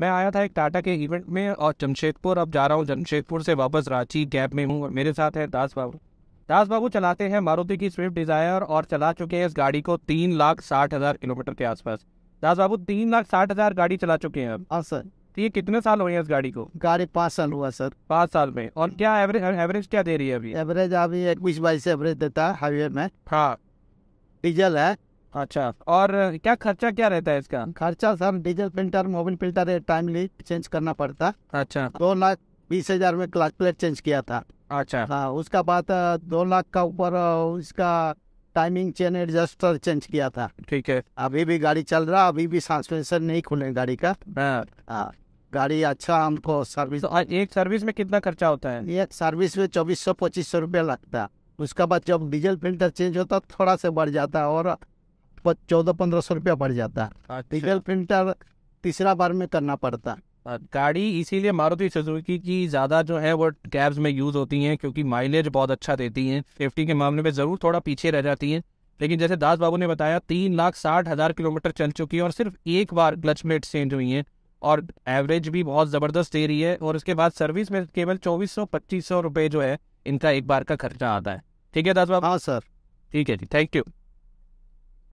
मैं आया था एक टाटा के इवेंट में और जमशेदपुर अब जा रहा हूँ जमशेदपुर से वापस रांची कैब में हूँ मेरे साथ है दास बाबू दास बाबू चलाते हैं मारुति की स्विफ्ट डिज़ायर और चला चुके हैं इस गाड़ी को तीन लाख साठ हज़ार किलोमीटर के आसपास दास बाबू तीन लाख साठ हज़ार गाड़ी चला चुके हैं हाँ सर तो ये कितने साल हुए हैं इस गाड़ी को गाड़ी पाँच साल हुआ सर पाँच साल में और क्या एवरेज एवरेज क्या दे रही है अभी एवरेज अभी इक्कीस बाईस एवरेज देता है हाईवे में हाँ डीजल है अच्छा और क्या खर्चा क्या रहता है इसका खर्चा sir diesel printer mobile printer timely change करना पड़ता अच्छा दो लाख बीस हजार में क्लास प्लेट चेंज किया था अच्छा हाँ उसका बाद दो लाख का ऊपर उसका टाइमिंग चेन एडजस्टर चेंज किया था ठीक है अभी भी गाड़ी चल रहा अभी भी सस्पेंशन नहीं खुले गाड़ी का हाँ। हाँ, गाड़ी अच्छा हमको सर्विस तो एक सर्विस में कितना खर्चा होता है एक सर्विस में चौबीस सौ पच्चीस सौ रुपया लगता है उसका बाद जब डीजल प्रिंटर चेंज होता थोड़ा सा बढ़ जाता और चौदह पंद्रह सौ रुपया पड़ जाता है डीजल अच्छा। फिल्टर तीसरा बार में करना पड़ता हाँ, गाड़ी इसीलिए मारुति सुजुकी की ज़्यादा जो है वो कैब्स में यूज़ होती हैं क्योंकि माइलेज बहुत अच्छा देती हैं सेफ्टी के मामले में ज़रूर थोड़ा पीछे रह जाती हैं लेकिन जैसे दास बाबू ने बताया तीन लाख साठ हज़ार किलोमीटर चल चुकी है और सिर्फ एक बार क्लच मेट चेंज हुई हैं और एवरेज भी बहुत ज़बरदस्त दे रही है और उसके बाद सर्विस में केवल चौबीस सौ पच्चीस सौ रुपये जो है इनका एक बार का खर्चा आता है ठीक है दास बाबू हाँ सर ठीक है जी थैंक यू